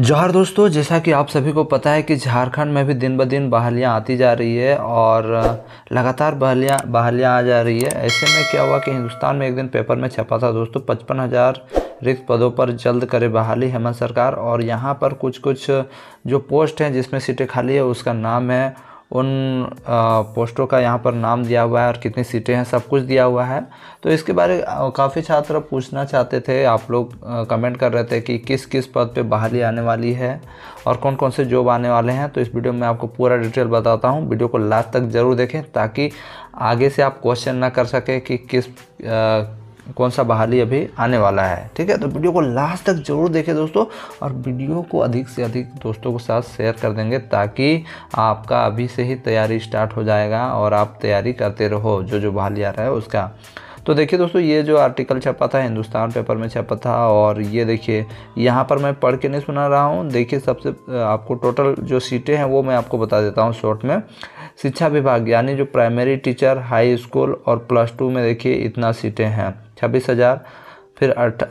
जोहर दोस्तों जैसा कि आप सभी को पता है कि झारखंड में भी दिन ब दिन बहालियाँ आती जा रही है और लगातार बहालियाँ बहालियाँ आ जा रही है ऐसे में क्या हुआ कि हिंदुस्तान में एक दिन पेपर में छपा था दोस्तों पचपन हज़ार रिक्त पदों पर जल्द करे बहाली हेमंत सरकार और यहाँ पर कुछ कुछ जो पोस्ट हैं जिसमें सीटें खाली है उसका नाम है उन पोस्टों का यहाँ पर नाम दिया हुआ है और कितनी सीटें हैं सब कुछ दिया हुआ है तो इसके बारे काफ़ी छात्र पूछना चाहते थे आप लोग कमेंट कर रहे थे कि किस किस पद पे बहाली आने वाली है और कौन कौन से जॉब आने वाले हैं तो इस वीडियो में आपको पूरा डिटेल बताता हूँ वीडियो को लास्ट तक ज़रूर देखें ताकि आगे से आप क्वेश्चन ना कर सकें कि किस आ, कौन सा बहाली अभी आने वाला है ठीक है तो वीडियो को लास्ट तक ज़रूर देखें दोस्तों और वीडियो को अधिक से अधिक दोस्तों के साथ शेयर कर देंगे ताकि आपका अभी से ही तैयारी स्टार्ट हो जाएगा और आप तैयारी करते रहो जो जो बहाली आ रहा है उसका तो देखिए दोस्तों ये जो आर्टिकल छपा था हिंदुस्तान पेपर में छपा था और ये देखिए यहाँ पर मैं पढ़ के नहीं सुना रहा हूँ देखिए सबसे आपको टोटल जो सीटें हैं वो मैं आपको बता देता हूँ शॉर्ट में शिक्षा विभाग यानी जो प्राइमरी टीचर हाई स्कूल और प्लस टू में देखिए इतना सीटें हैं छब्बीस हज़ार फिर अठ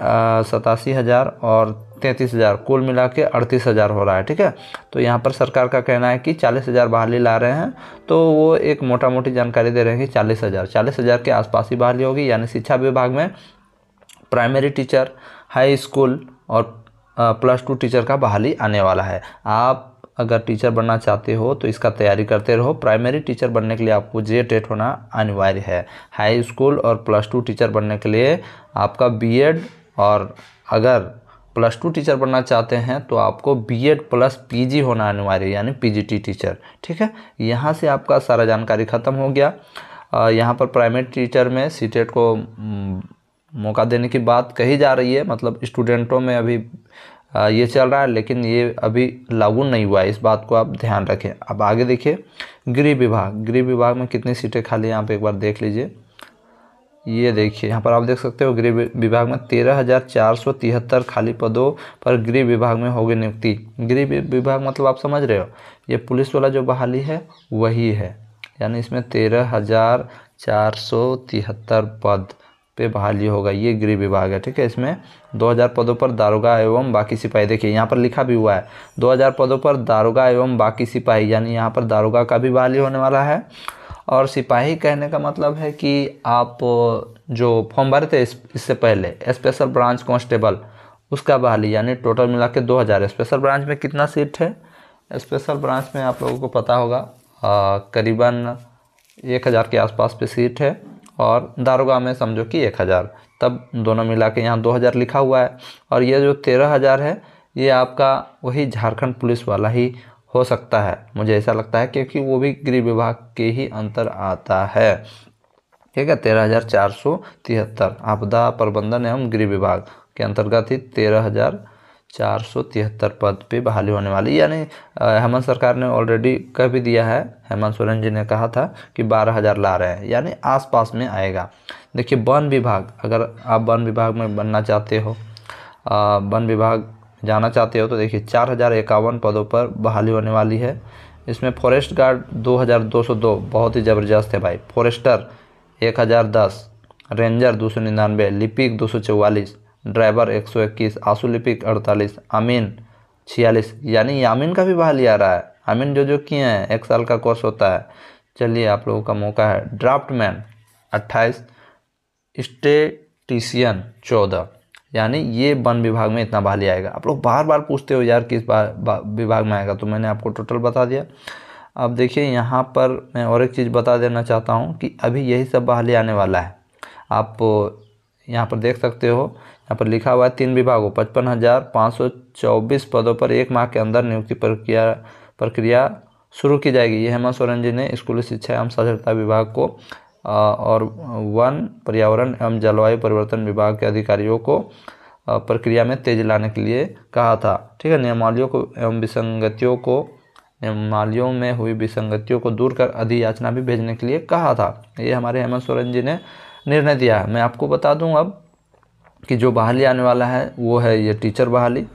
सतासी हज़ार और तैंतीस हज़ार कुल मिला के अड़तीस हज़ार हो रहा है ठीक है तो यहाँ पर सरकार का कहना है कि चालीस हज़ार बहाली ला रहे हैं तो वो एक मोटा मोटी जानकारी दे रहे हैं कि चालीस हज़ार चालीस हज़ार के आसपास ही बहाली होगी यानी शिक्षा विभाग में प्राइमरी टीचर हाई स्कूल और प्लस टू टीचर का बहाली आने वाला है आप अगर टीचर बनना चाहते हो तो इसका तैयारी करते रहो प्राइमरी टीचर बनने के लिए आपको जे टेट होना अनिवार्य है हाई स्कूल और प्लस टू टीचर बनने के लिए आपका बीएड और अगर प्लस टू टीचर बनना चाहते हैं तो आपको बीएड प्लस पीजी होना अनिवार्य यानी पीजीटी टीचर ठीक है यहाँ से आपका सारा जानकारी ख़त्म हो गया यहाँ पर प्राइमरी टीचर में टेट को मौका देने की बात कही जा रही है मतलब स्टूडेंटों में अभी ये चल रहा है लेकिन ये अभी लागू नहीं हुआ है इस बात को आप ध्यान रखें अब आगे देखिए गृह विभाग गृह विभाग में कितनी सीटें खाली हैं आप एक बार देख लीजिए ये देखिए यहाँ पर आप देख सकते हो गृह विभाग में तेरह हज़ार चार सौ तिहत्तर खाली पदों पर गृह विभाग में होगी नियुक्ति गृह विभाग मतलब आप समझ रहे हो ये पुलिस वाला जो बहाली है वही है यानी इसमें तेरह हज़ार चार सौ तिहत्तर पद पे बहाली होगा ये गृह विभाग है ठीक है इसमें 2000 पदों पर दारोगा एवं बाकी सिपाही देखिए यहाँ पर लिखा भी हुआ है 2000 पदों पर दारोगा एवं बाकी सिपाही यानी यहाँ पर दारोगा का भी बहाली होने वाला है और सिपाही कहने का मतलब है कि आप जो फॉर्म भरे थे इससे पहले स्पेशल ब्रांच कॉन्स्टेबल उसका बहाली यानी टोटल मिला के दो हज़ार स्पेशल ब्रांच में कितना सीट है स्पेशल ब्रांच में आप लोगों को पता होगा करीबन एक हज़ार के आसपास पे सीट है और दारोगा में समझो कि एक हज़ार तब दोनों मिला के यहाँ दो हज़ार लिखा हुआ है और ये जो तेरह हज़ार है ये आपका वही झारखंड पुलिस वाला ही हो सकता है मुझे ऐसा लगता है क्योंकि वो भी गृह विभाग के ही अंतर आता है ठीक है तेरह हज़ार चार सौ तिहत्तर आपदा प्रबंधन एवं गृह विभाग के अंतर्गत ही तेरह हज़ार चार सौ तिहत्तर पद पे बहाली होने वाली यानी हेमंत सरकार ने ऑलरेडी कह भी दिया है हेमंत सोरेन जी ने कहा था कि बारह हज़ार ला रहे हैं यानी आसपास में आएगा देखिए वन विभाग अगर आप वन विभाग में बनना चाहते हो वन विभाग जाना चाहते हो तो देखिए चार हज़ार इक्यावन पदों पर बहाली होने वाली है इसमें फॉरेस्ट गार्ड दो हज़ार दो सौ दो बहुत ही ज़बरदस्त है भाई फॉरेस्टर एक हज़ार दस रेंजर दो सौ निन्यानवे लिपिक दो सौ चौवालीस ड्राइवर 121 लिपिक 48 अमीन 46 यानी यामिन का भी बहाली आ रहा है अमीन जो जो किए हैं एक साल का कोर्स होता है चलिए आप लोगों का मौका है ड्राफ्ट मैन अट्ठाईस स्टेटिशियन चौदह यानी ये वन विभाग में इतना बहाली आएगा आप लोग बार बार पूछते हो यार किस विभाग में आएगा तो मैंने आपको टोटल बता दिया अब देखिए यहाँ पर मैं और एक चीज़ बता देना चाहता हूँ कि अभी यही सब बहाली आने वाला है आप यहाँ पर देख सकते हो यहाँ पर लिखा हुआ है तीन विभागों पचपन हज़ार पाँच सौ चौबीस पदों पर एक माह के अंदर नियुक्ति प्रक्रिया प्रक्रिया शुरू की जाएगी ये हेमंत सोरेन जी ने स्कूली शिक्षा एवं साक्षरता विभाग को और वन पर्यावरण एवं जलवायु परिवर्तन विभाग के अधिकारियों को प्रक्रिया में तेजी लाने के लिए कहा था ठीक है नियमालियों को एवं विसंगतियों को नियमालियों में हुई विसंगतियों को दूर कर अधियाचना भी भेजने के लिए कहा था ये हमारे हेमंत सोरेन जी ने निर्णय दिया है मैं आपको बता दूं अब कि जो बहाली आने वाला है वो है ये टीचर बहाली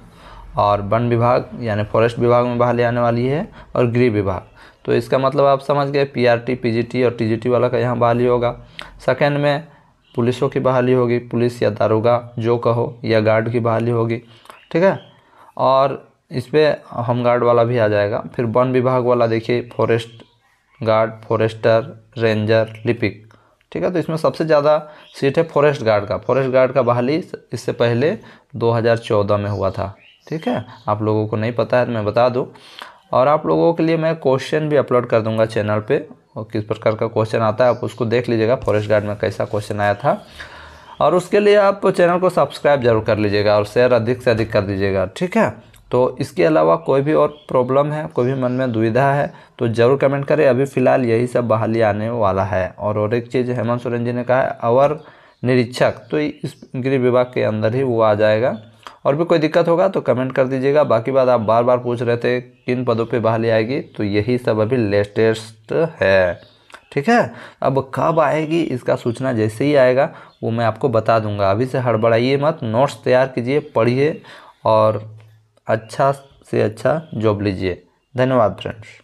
और वन विभाग यानी फॉरेस्ट विभाग में बहाली आने वाली है और गृह विभाग तो इसका मतलब आप समझ गए पीआरटी, पीजीटी और टीजीटी वाला का यहाँ बहाली होगा सेकेंड में पुलिसों की बहाली होगी पुलिस या दारोगा जो कहो या गार्ड की बहाली होगी ठीक है और इस पर गार्ड वाला भी आ जाएगा फिर वन विभाग वाला देखिए फॉरेस्ट गार्ड फॉरेस्टर रेंजर लिपिक ठीक है तो इसमें सबसे ज़्यादा सीट है फॉरेस्ट गार्ड का फॉरेस्ट गार्ड का बहाली इससे पहले 2014 में हुआ था ठीक है आप लोगों को नहीं पता है तो मैं बता दूँ और आप लोगों के लिए मैं क्वेश्चन भी अपलोड कर दूंगा चैनल पे और किस प्रकार का क्वेश्चन आता है आप उसको देख लीजिएगा फॉरेस्ट गार्ड में कैसा क्वेश्चन आया था और उसके लिए आप चैनल को सब्सक्राइब जरूर कर लीजिएगा और शेयर अधिक से अधिक कर दीजिएगा ठीक है तो इसके अलावा कोई भी और प्रॉब्लम है कोई भी मन में दुविधा है तो ज़रूर कमेंट करें अभी फ़िलहाल यही सब बहाली आने वाला है और और एक चीज़ हेमंत सोरेन जी ने कहा है अवर निरीक्षक तो इस गृह विभाग के अंदर ही वो आ जाएगा और भी कोई दिक्कत होगा तो कमेंट कर दीजिएगा बाकी बात आप बार बार पूछ रहे थे किन पदों पर बहाली आएगी तो यही सब अभी लेटेस्ट है ठीक है अब कब आएगी इसका सूचना जैसे ही आएगा वो मैं आपको बता दूंगा अभी से हड़बड़ाइए मत नोट्स तैयार कीजिए पढ़िए और अच्छा से अच्छा जॉब लीजिए धन्यवाद फ्रेंड्स